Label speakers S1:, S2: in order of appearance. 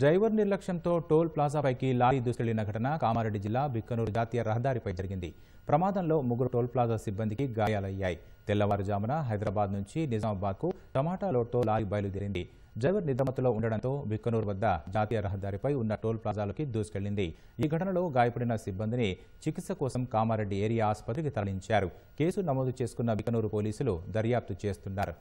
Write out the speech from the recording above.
S1: driver నిర్లక్ష్యంతో toll ప్లాజాపైకి lorry దూసుకెళ్లిన ఘటన కామారెడ్డి జిల్లా బిక్కనూరు జాతీయ రహదారిపై జరిగింది ప్రమాదంలో ముగ్గురు టోల్ ప్లాజా సిబ్బందికి గాయాలయ్యాయి తెల్లవారుజామున హైదరాబాద్ నుంచి నిజామాబాద్కు టమాటా లోడ్తో లారీ బయలుదేరింది డ్రైవర్ నిద్రమత్తులో ఉండడంతో బిక్కనూరు వద్ద జాతీయ రహదారిపై ఉన్న టోల్ ప్లాజాలోకి దూసుకెళ్లింది ఈ ఘటనలో గాయపడిన సిబ్బందిని చికిత్స కోసం కామారెడ్డి ఏరియా ఆసుపత్రికి తరలించారు కేసు నమోదు చేసుకున్న బిక్కనూరు పోలీసులు దర్యాప్తు చేస్తున్నారు